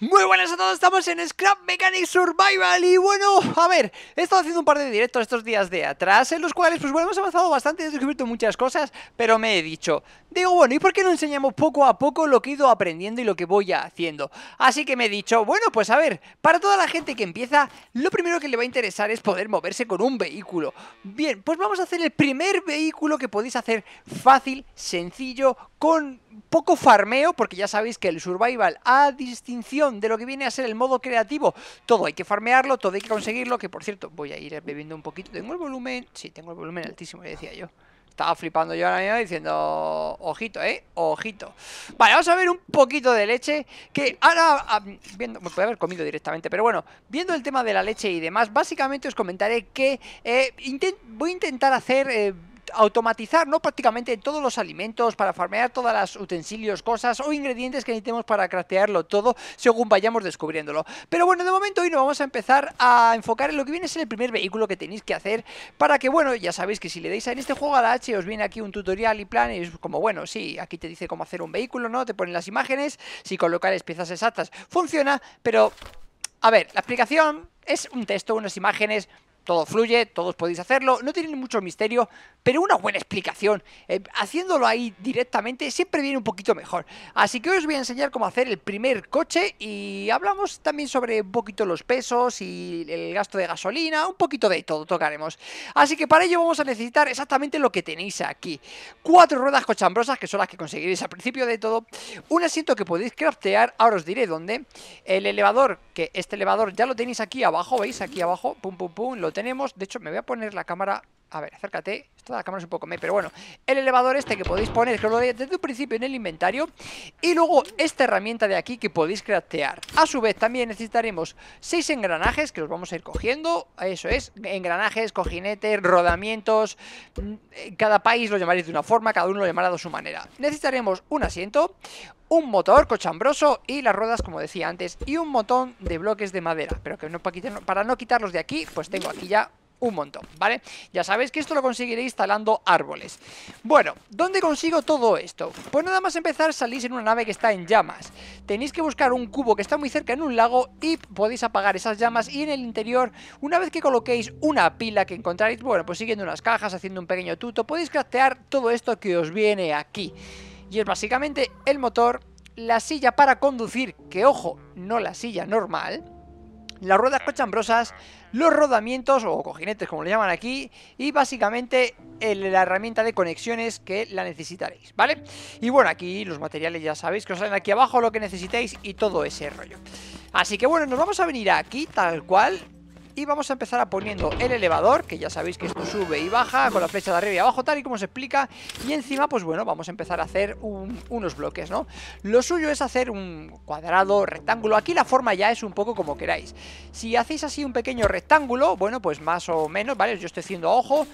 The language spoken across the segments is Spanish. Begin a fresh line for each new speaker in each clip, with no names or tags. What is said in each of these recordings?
Muy buenas a todos, estamos en Scrap Mechanic Survival y bueno, a ver, he estado haciendo un par de directos estos días de atrás en los cuales, pues bueno, hemos avanzado bastante, he descubierto muchas cosas, pero me he dicho, digo, bueno, ¿y por qué no enseñamos poco a poco lo que he ido aprendiendo y lo que voy haciendo? Así que me he dicho, bueno, pues a ver, para toda la gente que empieza, lo primero que le va a interesar es poder moverse con un vehículo. Bien, pues vamos a hacer el primer vehículo que podéis hacer fácil, sencillo, con poco farmeo, porque ya sabéis que el survival, a distinción de lo que viene a ser el modo creativo, todo hay que farmearlo, todo hay que conseguirlo, que por cierto, voy a ir bebiendo un poquito, tengo el volumen, sí, tengo el volumen altísimo, le decía yo. Estaba flipando yo ahora mismo diciendo, ojito, ¿eh? Ojito. Vale, vamos a ver un poquito de leche, que ahora, ah, viendo, me puede haber comido directamente, pero bueno, viendo el tema de la leche y demás, básicamente os comentaré que eh, voy a intentar hacer... Eh, automatizar ¿no? prácticamente todos los alimentos, para farmear todas las utensilios, cosas o ingredientes que necesitemos para craftearlo todo según vayamos descubriéndolo. Pero bueno, de momento hoy nos vamos a empezar a enfocar en lo que viene a ser el primer vehículo que tenéis que hacer para que, bueno, ya sabéis que si le dais a en este juego a la H os viene aquí un tutorial y plan y es como, bueno, sí, aquí te dice cómo hacer un vehículo, ¿no? Te ponen las imágenes, si colocares piezas exactas funciona, pero... A ver, la explicación es un texto, unas imágenes, todo fluye, todos podéis hacerlo, no tiene mucho misterio, pero una buena explicación, eh, haciéndolo ahí directamente siempre viene un poquito mejor. Así que hoy os voy a enseñar cómo hacer el primer coche y hablamos también sobre un poquito los pesos y el gasto de gasolina, un poquito de todo tocaremos. Así que para ello vamos a necesitar exactamente lo que tenéis aquí. Cuatro ruedas cochambrosas, que son las que conseguiréis al principio de todo, un asiento que podéis craftear, ahora os diré dónde, el elevador, que este elevador ya lo tenéis aquí abajo, ¿veis? Aquí abajo, pum pum pum, lo tenemos. De hecho, me voy a poner la cámara a ver, acércate. Esto de la cámara es un poco me, pero bueno. El elevador este que podéis poner, que lo veis desde un principio en el inventario. Y luego esta herramienta de aquí que podéis craftear. A su vez también necesitaremos seis engranajes que los vamos a ir cogiendo. Eso es, engranajes, cojinetes, rodamientos. Mm, cada país lo llamaréis de una forma, cada uno lo llamará de su manera. Necesitaremos un asiento, un motor cochambroso y las ruedas, como decía antes, y un montón de bloques de madera. Pero que no para no quitarlos de aquí, pues tengo aquí ya un montón, ¿vale? Ya sabéis que esto lo conseguiréis instalando árboles. Bueno, ¿dónde consigo todo esto? Pues nada más empezar salís en una nave que está en llamas. Tenéis que buscar un cubo que está muy cerca en un lago y podéis apagar esas llamas y en el interior, una vez que coloquéis una pila que encontráis bueno, pues siguiendo unas cajas, haciendo un pequeño tuto, podéis craftear todo esto que os viene aquí. Y es básicamente el motor, la silla para conducir, que ojo, no la silla normal, las ruedas cochambrosas, los rodamientos o cojinetes como le llaman aquí y básicamente la herramienta de conexiones que la necesitaréis, ¿vale? Y bueno, aquí los materiales ya sabéis que os salen aquí abajo lo que necesitéis y todo ese rollo. Así que bueno, nos vamos a venir aquí tal cual y vamos a empezar a poniendo el elevador, que ya sabéis que esto sube y baja, con la flecha de arriba y abajo, tal y como se explica. Y encima, pues bueno, vamos a empezar a hacer unos bloques, ¿no? Lo suyo es hacer un cuadrado, rectángulo. Aquí la forma ya es un poco como queráis. Si hacéis así un pequeño rectángulo, bueno, pues más o menos, ¿vale? Yo estoy haciendo ojo,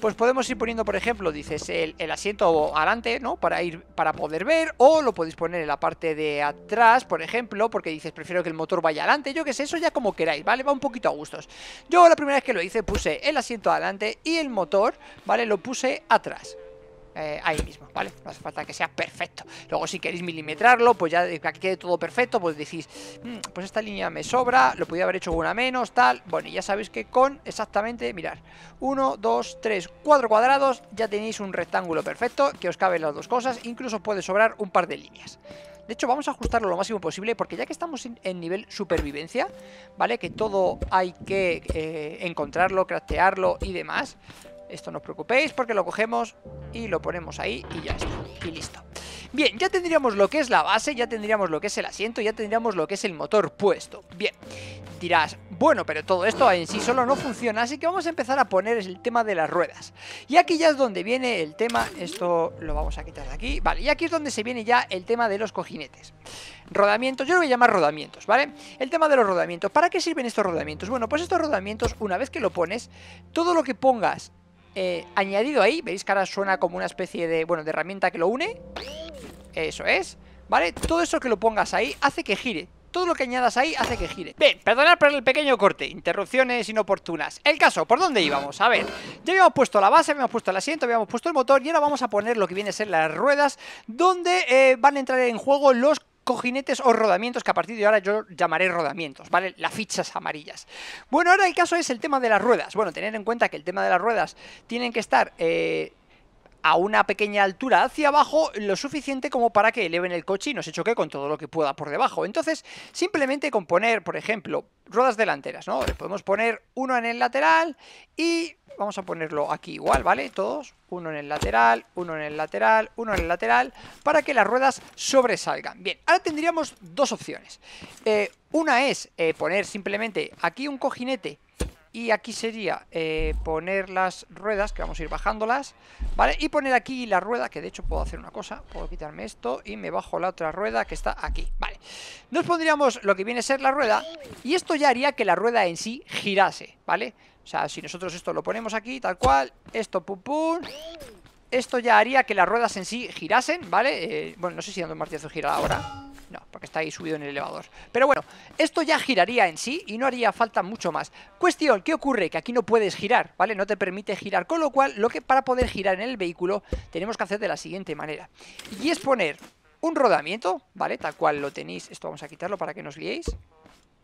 pues podemos ir poniendo, por ejemplo, dices, el, asiento adelante, ¿no? Para ir, para poder ver, o lo podéis poner en la parte de atrás, por ejemplo, porque dices, prefiero que el motor vaya adelante, yo que sé, eso ya como queráis, ¿vale? Va un poquito a gustos. Yo la primera vez que lo hice puse el asiento adelante y el motor, ¿vale? Lo puse atrás. Eh, ahí mismo, ¿vale? No hace falta que sea perfecto. Luego, si queréis milimetrarlo, pues ya que quede todo perfecto, pues decís, mm, pues esta línea me sobra, lo podía haber hecho una menos, tal. Bueno, y ya sabéis que con exactamente, mirar, 1, 2, 3, 4 cuadrados, ya tenéis un rectángulo perfecto que os caben las dos cosas, incluso puede sobrar un par de líneas. De hecho, vamos a ajustarlo lo máximo posible porque ya que estamos en nivel supervivencia, ¿vale? Que todo hay que eh, encontrarlo, craftearlo y demás. Esto no os preocupéis porque lo cogemos y lo ponemos ahí y ya está. Y listo. Bien, ya tendríamos lo que es la base, ya tendríamos lo que es el asiento, ya tendríamos lo que es el motor puesto. Bien, dirás, bueno, pero todo esto en sí solo no funciona, así que vamos a empezar a poner el tema de las ruedas. Y aquí ya es donde viene el tema, esto lo vamos a quitar de aquí, vale, y aquí es donde se viene ya el tema de los cojinetes. Rodamientos, yo lo voy a llamar rodamientos, ¿vale? El tema de los rodamientos, ¿para qué sirven estos rodamientos? Bueno, pues estos rodamientos, una vez que lo pones, todo lo que pongas eh, añadido ahí, veis que ahora suena como una especie de, bueno, de herramienta que lo une Eso es, ¿vale? Todo eso que lo pongas ahí hace que gire todo lo que añadas ahí hace que gire Bien, perdonad por el pequeño corte, interrupciones inoportunas El caso, ¿por dónde íbamos? A ver, ya habíamos puesto la base, habíamos puesto el asiento, habíamos puesto el motor Y ahora vamos a poner lo que viene a ser las ruedas Donde eh, van a entrar en juego los cojinetes o rodamientos, que a partir de ahora yo llamaré rodamientos, ¿vale? Las fichas amarillas. Bueno, ahora el caso es el tema de las ruedas. Bueno, tener en cuenta que el tema de las ruedas tienen que estar eh, a una pequeña altura hacia abajo lo suficiente como para que eleven el coche y no se choque con todo lo que pueda por debajo. Entonces, simplemente con poner, por ejemplo, ruedas delanteras, ¿no? podemos poner uno en el lateral y vamos a ponerlo aquí igual, ¿vale? Todos, uno en el lateral, uno en el lateral, uno en el lateral, para que las ruedas sobresalgan. Bien, ahora tendríamos dos opciones. Eh, una es eh, poner simplemente aquí un cojinete y aquí sería eh, poner las ruedas, que vamos a ir bajándolas, ¿vale? Y poner aquí la rueda, que de hecho puedo hacer una cosa, puedo quitarme esto y me bajo la otra rueda que está aquí, ¿vale? Nos pondríamos lo que viene a ser la rueda y esto ya haría que la rueda en sí girase, ¿vale? O sea, si nosotros esto lo ponemos aquí, tal cual, esto pum pum, esto ya haría que las ruedas en sí girasen, ¿vale? Eh, bueno, no sé si dando un martillazo gira ahora no, porque está ahí subido en el elevador. Pero bueno, esto ya giraría en sí y no haría falta mucho más. Cuestión, ¿qué ocurre? Que aquí no puedes girar, ¿vale? No te permite girar. Con lo cual, lo que para poder girar en el vehículo tenemos que hacer de la siguiente manera. Y es poner un rodamiento, ¿vale? Tal cual lo tenéis. Esto vamos a quitarlo para que nos liéis.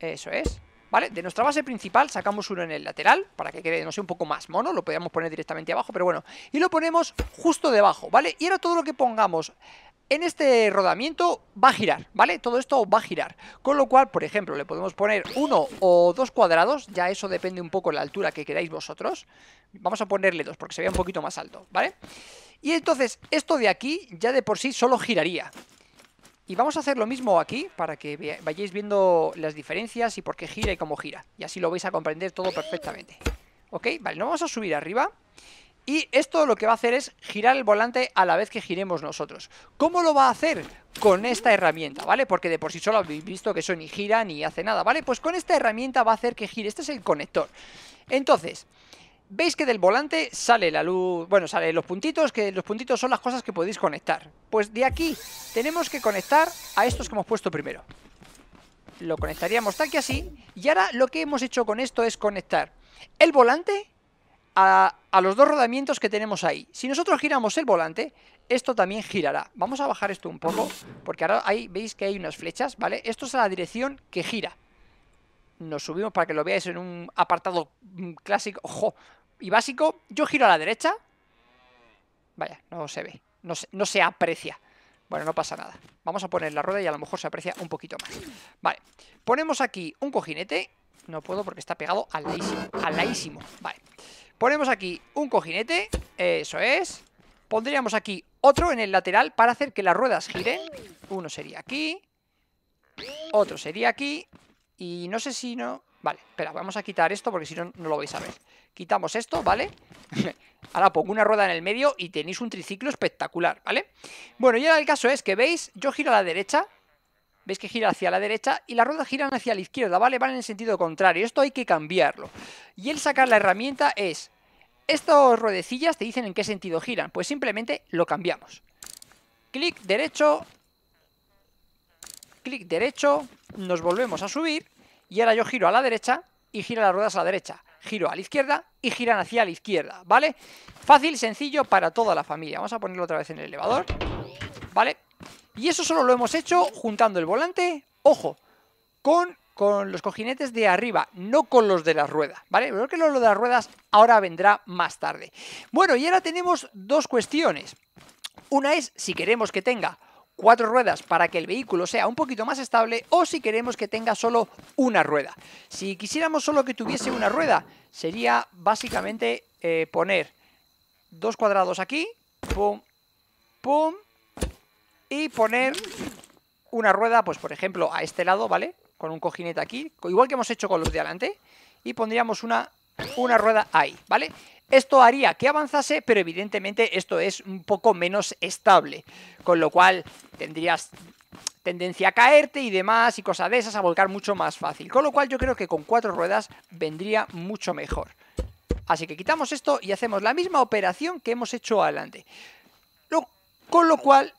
Eso es. ¿Vale? De nuestra base principal sacamos uno en el lateral Para que quede, no sé, un poco más mono Lo podríamos poner directamente abajo, pero bueno Y lo ponemos justo debajo, ¿vale? Y ahora todo lo que pongamos en este rodamiento va a girar, ¿vale? Todo esto va a girar. Con lo cual, por ejemplo, le podemos poner uno o dos cuadrados. Ya eso depende un poco de la altura que queráis vosotros. Vamos a ponerle dos porque se vea un poquito más alto, ¿vale? Y entonces, esto de aquí ya de por sí solo giraría. Y vamos a hacer lo mismo aquí para que vayáis viendo las diferencias y por qué gira y cómo gira. Y así lo vais a comprender todo perfectamente. ¿Ok? Vale, nos vamos a subir arriba. Y esto lo que va a hacer es girar el volante a la vez que giremos nosotros. ¿Cómo lo va a hacer? Con esta herramienta, ¿vale? Porque de por sí solo habéis visto que eso ni gira ni hace nada, ¿vale? Pues con esta herramienta va a hacer que gire. Este es el conector. Entonces, veis que del volante sale la luz, bueno, sale los puntitos, que los puntitos son las cosas que podéis conectar. Pues de aquí tenemos que conectar a estos que hemos puesto primero. Lo conectaríamos tal que así, y ahora lo que hemos hecho con esto es conectar el volante a, los dos rodamientos que tenemos ahí. Si nosotros giramos el volante, esto también girará. Vamos a bajar esto un poco, porque ahora ahí veis que hay unas flechas, ¿vale? Esto es a la dirección que gira. Nos subimos para que lo veáis en un apartado mm, clásico, ojo, y básico. Yo giro a la derecha. Vaya, no se ve, no se, aprecia. Bueno, no pasa nada. Vamos a poner la rueda y a lo mejor se aprecia un poquito más. Vale, ponemos aquí un cojinete. No puedo porque está pegado al laísimo. Al laísimo, vale. Ponemos aquí un cojinete, eso es. Pondríamos aquí otro en el lateral para hacer que las ruedas giren. Uno sería aquí, otro sería aquí y no sé si no... Vale, espera, vamos a quitar esto porque si no, no lo vais a ver. Quitamos esto, ¿vale? Ahora pongo una rueda en el medio y tenéis un triciclo espectacular, ¿vale? Bueno, y ahora el caso es que, ¿veis? Yo giro a la derecha veis que gira hacia la derecha y las ruedas giran hacia la izquierda, ¿vale? Van en el sentido contrario, esto hay que cambiarlo. Y el sacar la herramienta es, estas ruedecillas te dicen en qué sentido giran, pues simplemente lo cambiamos. Clic derecho, clic derecho, nos volvemos a subir y ahora yo giro a la derecha y gira las ruedas a la derecha. Giro a la izquierda y giran hacia la izquierda, ¿vale? Fácil, sencillo para toda la familia. Vamos a ponerlo otra vez en el elevador, ¿vale? Y eso solo lo hemos hecho juntando el volante, ojo, con, con los cojinetes de arriba, no con los de las ruedas, ¿vale? Creo que lo de las ruedas ahora vendrá más tarde. Bueno, y ahora tenemos dos cuestiones. Una es si queremos que tenga cuatro ruedas para que el vehículo sea un poquito más estable o si queremos que tenga solo una rueda. Si quisiéramos solo que tuviese una rueda, sería básicamente eh, poner dos cuadrados aquí, pum, pum, y poner una rueda, pues por ejemplo, a este lado, ¿vale? Con un cojinete aquí, igual que hemos hecho con los de adelante, y pondríamos una, una rueda ahí, ¿vale? Esto haría que avanzase, pero evidentemente esto es un poco menos estable, con lo cual tendrías tendencia a caerte y demás y cosas de esas, a volcar mucho más fácil. Con lo cual yo creo que con cuatro ruedas vendría mucho mejor. Así que quitamos esto y hacemos la misma operación que hemos hecho adelante. con lo cual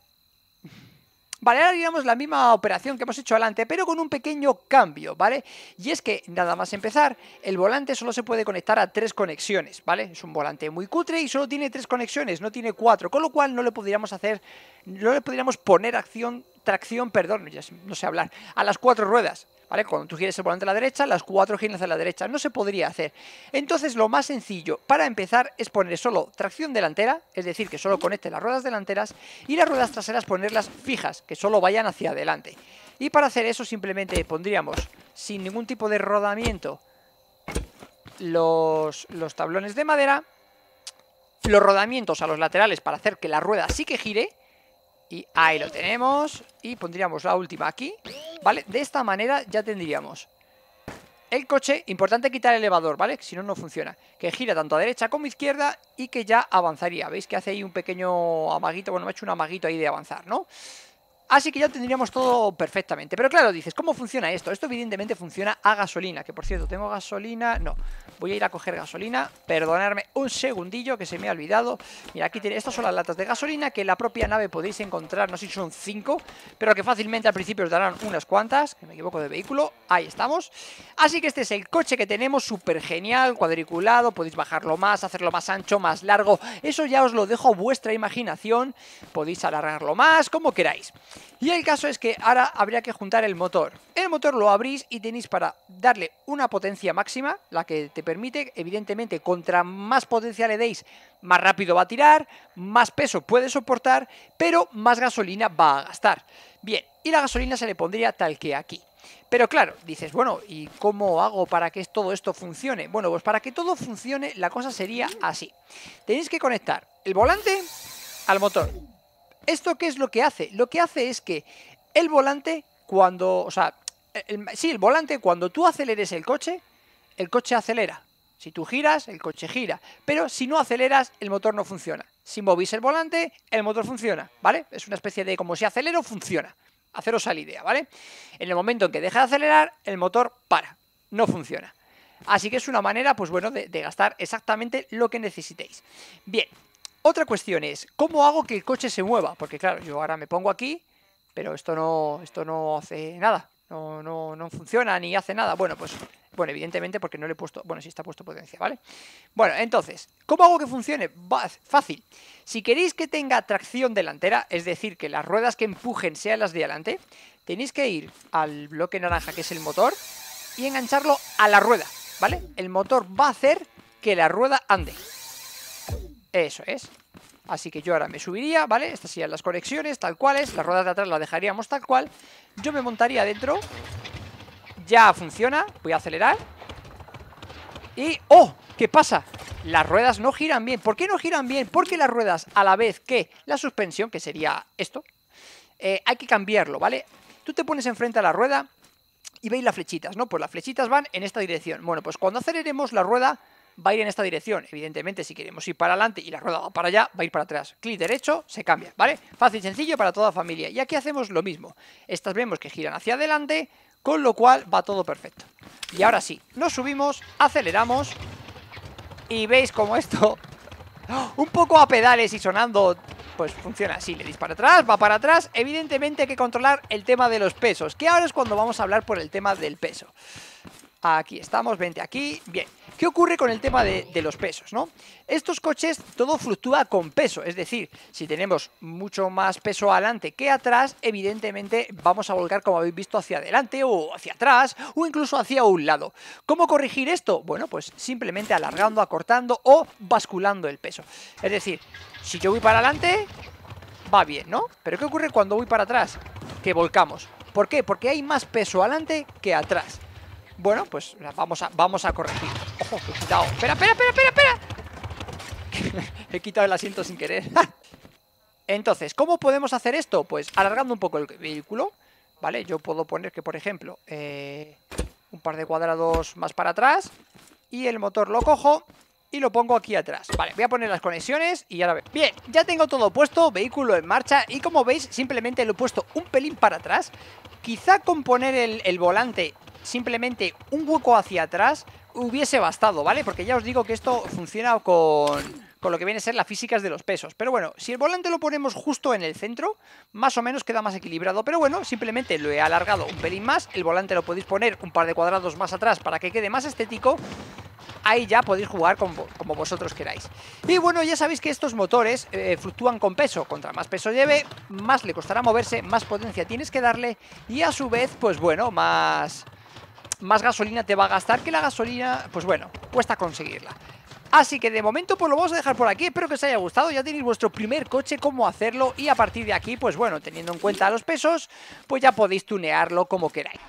Vale, ahora haríamos la misma operación que hemos hecho adelante, pero con un pequeño cambio, ¿vale? Y es que, nada más empezar, el volante solo se puede conectar a tres conexiones, ¿vale? Es un volante muy cutre y solo tiene tres conexiones, no tiene cuatro, con lo cual no le podríamos hacer, no le podríamos poner acción, tracción, perdón, ya no sé hablar, a las cuatro ruedas. ¿Vale? Cuando tú gires el volante a la derecha, las cuatro giran hacia la derecha. No se podría hacer. Entonces, lo más sencillo para empezar es poner solo tracción delantera, es decir, que solo conecte las ruedas delanteras, y las ruedas traseras ponerlas fijas, que solo vayan hacia adelante. Y para hacer eso simplemente pondríamos, sin ningún tipo de rodamiento, los tablones de madera, los rodamientos a los laterales para hacer que la rueda sí que gire, y ahí lo tenemos. Y pondríamos la última aquí. ¿Vale? De esta manera ya tendríamos el coche. Importante quitar el elevador, ¿vale? Si no, no funciona. Que gira tanto a derecha como a izquierda y que ya avanzaría. ¿Veis que hace ahí un pequeño amaguito? Bueno, me ha hecho un amaguito ahí de avanzar, ¿no? Así que ya tendríamos todo perfectamente. Pero claro, dices, ¿cómo funciona esto? Esto evidentemente funciona a gasolina. Que por cierto, tengo gasolina... No, voy a ir a coger gasolina. Perdonadme un segundillo que se me ha olvidado. Mira, aquí tiene... Estas son las latas de gasolina que en la propia nave podéis encontrar. No sé si son cinco, pero que fácilmente al principio os darán unas cuantas. Que me equivoco de vehículo. Ahí estamos. Así que este es el coche que tenemos. Súper genial, cuadriculado. Podéis bajarlo más, hacerlo más ancho, más largo. Eso ya os lo dejo a vuestra imaginación. Podéis alargarlo más, como queráis. Y el caso es que ahora habría que juntar el motor. El motor lo abrís y tenéis para darle una potencia máxima, la que te permite, evidentemente, contra más potencia le deis, más rápido va a tirar, más peso puede soportar, pero más gasolina va a gastar. Bien, y la gasolina se le pondría tal que aquí. Pero claro, dices, bueno, ¿y cómo hago para que todo esto funcione? Bueno, pues para que todo funcione la cosa sería así. Tenéis que conectar el volante al motor. ¿esto qué es lo que hace? Lo que hace es que el volante, cuando. O sea, sí, el volante, cuando tú aceleres el coche, el coche acelera. Si tú giras, el coche gira. Pero si no aceleras, el motor no funciona. Si movís el volante, el motor funciona, ¿vale? Es una especie de como si acelero, funciona. Haceros a la idea, ¿vale? En el momento en que deja de acelerar, el motor para. No funciona. Así que es una manera, pues bueno, de, de gastar exactamente lo que necesitéis. Bien, otra cuestión es, ¿cómo hago que el coche se mueva? Porque claro, yo ahora me pongo aquí, pero esto no, esto no hace nada. No, no, no funciona ni hace nada. Bueno, pues, bueno, evidentemente porque no le he puesto... Bueno, sí está puesto potencia, ¿vale? Bueno, entonces, ¿cómo hago que funcione? Fácil. Si queréis que tenga tracción delantera, es decir, que las ruedas que empujen sean las de adelante, tenéis que ir al bloque naranja, que es el motor, y engancharlo a la rueda, ¿vale? El motor va a hacer que la rueda ande. Eso es. Así que yo ahora me subiría, ¿vale? Estas serían las conexiones, tal es Las ruedas de atrás las dejaríamos tal cual. Yo me montaría adentro. Ya funciona. Voy a acelerar. Y... ¡Oh! ¿Qué pasa? Las ruedas no giran bien. ¿Por qué no giran bien? Porque las ruedas, a la vez que la suspensión, que sería esto, eh, hay que cambiarlo, ¿vale? Tú te pones enfrente a la rueda y veis las flechitas, ¿no? Pues las flechitas van en esta dirección. Bueno, pues cuando aceleremos la rueda va a ir en esta dirección. Evidentemente, si queremos ir para adelante y la rueda va para allá, va a ir para atrás. Clic derecho, se cambia, ¿vale? Fácil y sencillo para toda familia. Y aquí hacemos lo mismo. Estas vemos que giran hacia adelante, con lo cual va todo perfecto. Y ahora sí, nos subimos, aceleramos y veis como esto, ¡oh! un poco a pedales y sonando pues funciona así, le dispara atrás, va para atrás. Evidentemente hay que controlar el tema de los pesos, que ahora es cuando vamos a hablar por el tema del peso. Aquí estamos, 20 aquí, bien. ¿Qué ocurre con el tema de, de, los pesos, no? Estos coches, todo fluctúa con peso, es decir, si tenemos mucho más peso adelante que atrás, evidentemente vamos a volcar, como habéis visto, hacia adelante o hacia atrás o incluso hacia un lado. ¿Cómo corregir esto? Bueno, pues simplemente alargando, acortando o basculando el peso. Es decir, si yo voy para adelante, va bien, ¿no? Pero ¿qué ocurre cuando voy para atrás? Que volcamos. ¿Por qué? Porque hay más peso adelante que atrás. Bueno, pues vamos a, vamos a corregir. ¡Ojo! He quitado. ¡Espera, espera, espera, espera! espera! he quitado el asiento sin querer. Entonces, ¿cómo podemos hacer esto? Pues alargando un poco el vehículo. ¿Vale? Yo puedo poner que, por ejemplo, eh, un par de cuadrados más para atrás. Y el motor lo cojo y lo pongo aquí atrás. Vale, voy a poner las conexiones y ahora... ve. Bien, ya tengo todo puesto, vehículo en marcha y como veis simplemente lo he puesto un pelín para atrás. Quizá con poner el volante simplemente un hueco hacia atrás hubiese bastado, ¿vale? Porque ya os digo que esto funciona con, con lo que viene a ser la físicas de los pesos. Pero bueno, si el volante lo ponemos justo en el centro, más o menos queda más equilibrado. Pero bueno, simplemente lo he alargado un pelín más. El volante lo podéis poner un par de cuadrados más atrás para que quede más estético. Ahí ya podéis jugar como, vosotros queráis. Y bueno, ya sabéis que estos motores eh, fluctúan con peso. Contra más peso lleve, más le costará moverse, más potencia tienes que darle. Y a su vez, pues bueno, más más gasolina te va a gastar que la gasolina, pues bueno, cuesta conseguirla. Así que de momento pues lo vamos a dejar por aquí, espero que os haya gustado, ya tenéis vuestro primer coche, cómo hacerlo y a partir de aquí, pues bueno, teniendo en cuenta los pesos, pues ya podéis tunearlo como queráis.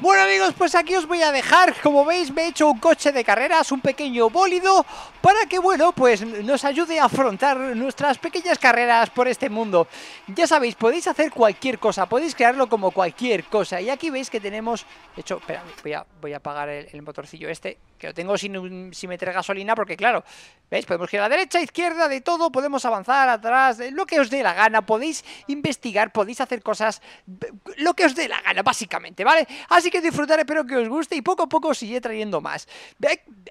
Bueno amigos, pues aquí os voy a dejar, como veis me he hecho un coche de carreras, un pequeño bólido, para que bueno, pues nos ayude a afrontar nuestras pequeñas carreras por este mundo. Ya sabéis, podéis hacer cualquier cosa, podéis crearlo como cualquier cosa, y aquí veis que tenemos, de hecho, espera, voy a, voy a apagar el motorcillo este, que lo tengo sin, sin meter gasolina, porque claro, ¿veis? Podemos ir a la derecha, izquierda, de todo, podemos avanzar, atrás, lo que os dé la gana, podéis investigar, podéis hacer cosas, lo que os dé la gana, básicamente, ¿vale? Así que disfrutar, espero que os guste y poco a poco sigue trayendo más.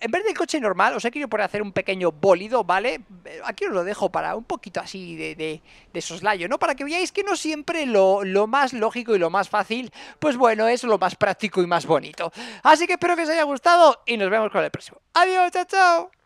En vez del coche normal, os he querido poner hacer un pequeño bólido, ¿vale? Aquí os lo dejo para un poquito así de, soslayo, ¿no? Para que veáis que no siempre lo, lo más lógico y lo más fácil, pues bueno, es lo más práctico y más bonito. Así que espero que os haya gustado y nos vemos vemos el próximo. Adiós, chao, chao.